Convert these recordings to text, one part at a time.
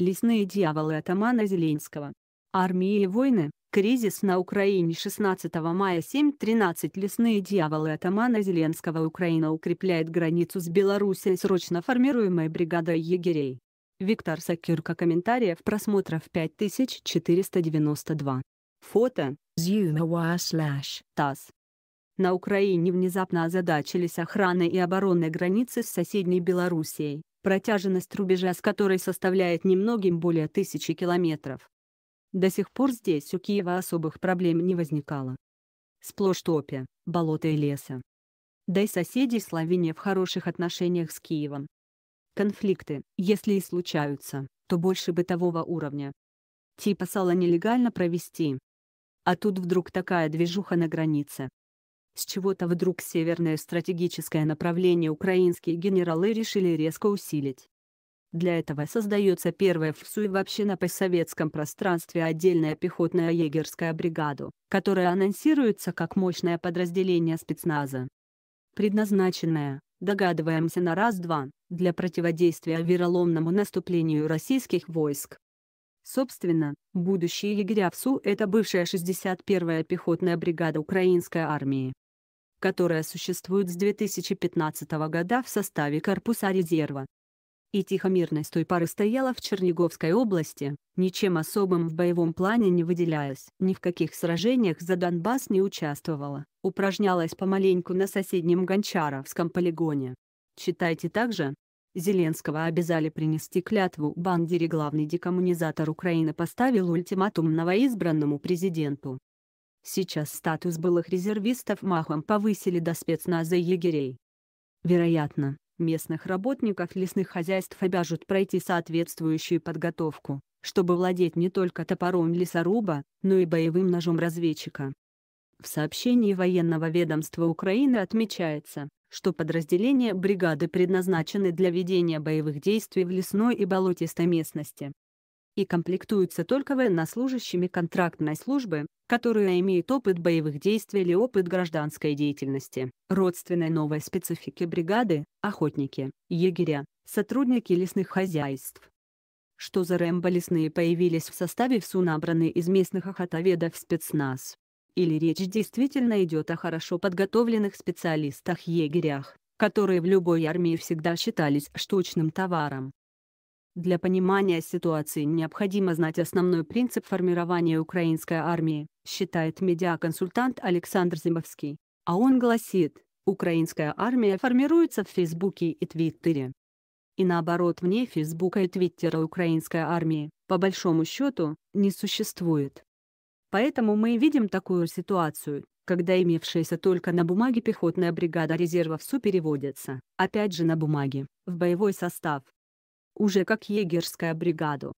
Лесные дьяволы атамана Зеленского. Армии и войны. Кризис на Украине 16 мая 7.13 Лесные дьяволы атамана Зеленского Украина укрепляет границу с Белоруссией срочно формируемой бригадой егерей. Виктор Сакирка комментариев просмотров 5492. Фото. А ТАСС. На Украине внезапно озадачились охраной и оборонной границы с соседней Белоруссией, протяженность рубежа с которой составляет немногим более тысячи километров. До сих пор здесь у Киева особых проблем не возникало. Сплошь топи, болота и леса. Да и соседи Словения в хороших отношениях с Киевом. Конфликты, если и случаются, то больше бытового уровня. Типа сало нелегально провести. А тут вдруг такая движуха на границе. С чего-то вдруг северное стратегическое направление украинские генералы решили резко усилить. Для этого создается первая в СУИ вообще на постсоветском пространстве отдельная пехотная егерская бригада, которая анонсируется как мощное подразделение спецназа. предназначенное, догадываемся на раз-два, для противодействия вероломному наступлению российских войск. Собственно, будущие егеря в СУ – это бывшая 61-я пехотная бригада украинской армии которая существует с 2015 года в составе корпуса резерва. И тихомирной с той пары стояла в Черниговской области, ничем особым в боевом плане не выделяясь. Ни в каких сражениях за Донбасс не участвовала, упражнялась помаленьку на соседнем Гончаровском полигоне. Читайте также. Зеленского обязали принести клятву Бандере главный декоммунизатор Украины поставил ультиматум новоизбранному президенту Сейчас статус былых резервистов махом повысили до спецназа егерей. Вероятно, местных работников лесных хозяйств обяжут пройти соответствующую подготовку, чтобы владеть не только топором лесоруба, но и боевым ножом разведчика. В сообщении военного ведомства Украины отмечается, что подразделения бригады предназначены для ведения боевых действий в лесной и болотистой местности и комплектуются только военнослужащими контрактной службы, которые имеют опыт боевых действий или опыт гражданской деятельности. Родственной новой специфике бригады – охотники, егеря, сотрудники лесных хозяйств. Что за Рэмбо лесные появились в составе ВСУ набраны из местных охотоведов спецназ? Или речь действительно идет о хорошо подготовленных специалистах-егерях, которые в любой армии всегда считались штучным товаром? Для понимания ситуации необходимо знать основной принцип формирования украинской армии, считает медиаконсультант Александр Зимовский. А он гласит, украинская армия формируется в Фейсбуке и Твиттере. И наоборот, вне Фейсбука и Твиттера украинской армии, по большому счету, не существует. Поэтому мы видим такую ситуацию, когда имевшаяся только на бумаге пехотная бригада резерва СУ переводится, опять же на бумаге, в боевой состав, уже как егерская бригада.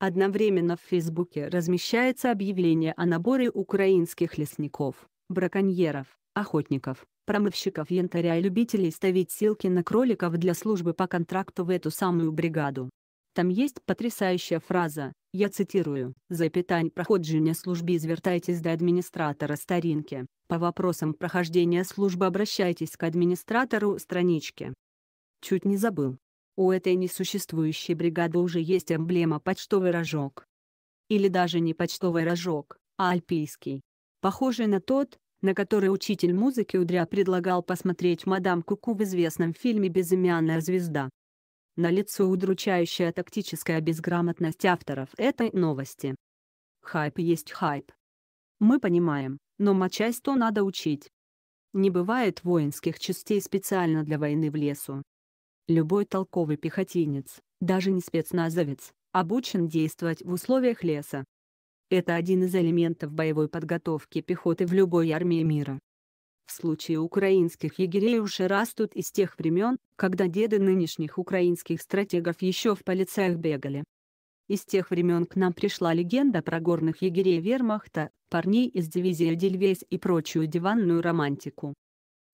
Одновременно в Фейсбуке размещается объявление о наборе украинских лесников, браконьеров, охотников, промывщиков янтаря и любителей ставить силки на кроликов для службы по контракту в эту самую бригаду. Там есть потрясающая фраза, я цитирую, за «Запитань проходження службы звертайтесь до администратора старинки, по вопросам прохождения службы обращайтесь к администратору странички». Чуть не забыл. У этой несуществующей бригады уже есть эмблема почтовый рожок. Или даже не почтовый рожок, а альпийский. Похожий на тот, на который учитель музыки Удря предлагал посмотреть мадам Куку в известном фильме «Безымянная звезда». На лицо удручающая тактическая безграмотность авторов этой новости. Хайп есть хайп. Мы понимаем, но мочасть то надо учить. Не бывает воинских частей специально для войны в лесу. Любой толковый пехотинец, даже не спецназовец, обучен действовать в условиях леса. Это один из элементов боевой подготовки пехоты в любой армии мира. В случае украинских егерей уши растут из тех времен, когда деды нынешних украинских стратегов еще в полицаях бегали. Из тех времен к нам пришла легенда про горных егерей вермахта, парней из дивизии Дельвейс и прочую диванную романтику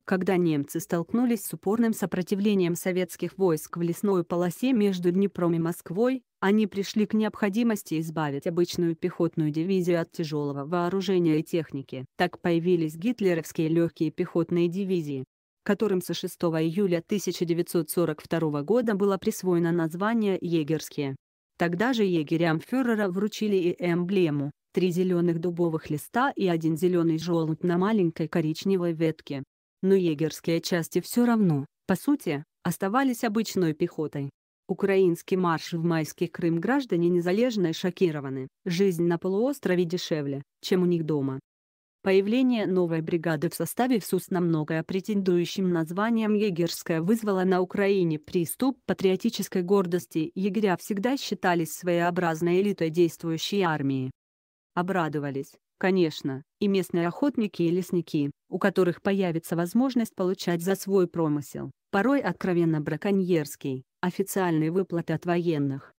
когда немцы столкнулись с упорным сопротивлением советских войск в лесной полосе между Днепром и Москвой, они пришли к необходимости избавить обычную пехотную дивизию от тяжелого вооружения и техники. Так появились гитлеровские легкие пехотные дивизии, которым со 6 июля 1942 года было присвоено название «Егерские». Тогда же егерям фюрера вручили и эмблему, три зеленых дубовых листа и один зеленый желудь на маленькой коричневой ветке но егерские части все равно, по сути, оставались обычной пехотой. Украинский марш в майский Крым граждане незалежной шокированы. Жизнь на полуострове дешевле, чем у них дома. Появление новой бригады в составе ВСУС на многое претендующим названием «Егерская» вызвало на Украине приступ патриотической гордости. Егеря всегда считались своеобразной элитой действующей армии. Обрадовались, Конечно, и местные охотники и лесники, у которых появится возможность получать за свой промысел, порой откровенно браконьерский, официальные выплаты от военных.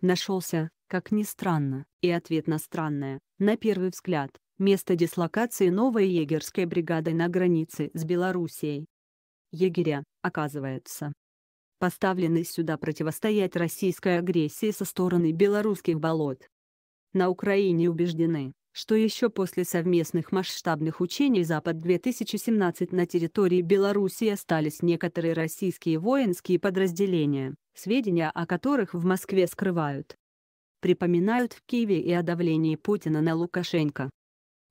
Нашелся, как ни странно, и ответ на странное, на первый взгляд, место дислокации новой егерской бригады на границе с Белоруссией. Егеря, оказывается, поставлены сюда противостоять российской агрессии со стороны белорусских болот. На Украине убеждены, что еще после совместных масштабных учений «Запад-2017» на территории Беларуси остались некоторые российские воинские подразделения, сведения о которых в Москве скрывают. Припоминают в Киеве и о давлении Путина на Лукашенко.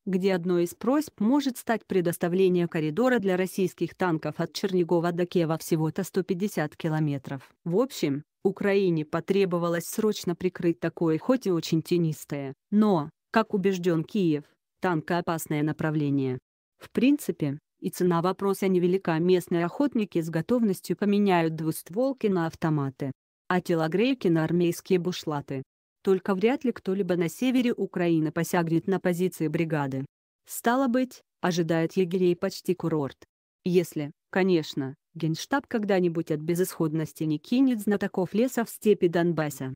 Где одной из просьб может стать предоставление коридора для российских танков от Чернигова до Кева всего-то 150 километров. В общем, Украине потребовалось срочно прикрыть такое хоть и очень тенистое, но как убежден Киев, танка опасное направление. В принципе, и цена вопроса невелика местные охотники с готовностью поменяют двустволки на автоматы, а телогрейки на армейские бушлаты. Только вряд ли кто-либо на севере Украины посягнет на позиции бригады. Стало быть, ожидает егерей почти курорт. Если, конечно, Генштаб когда-нибудь от безысходности не кинет знатоков леса в степи Донбасса.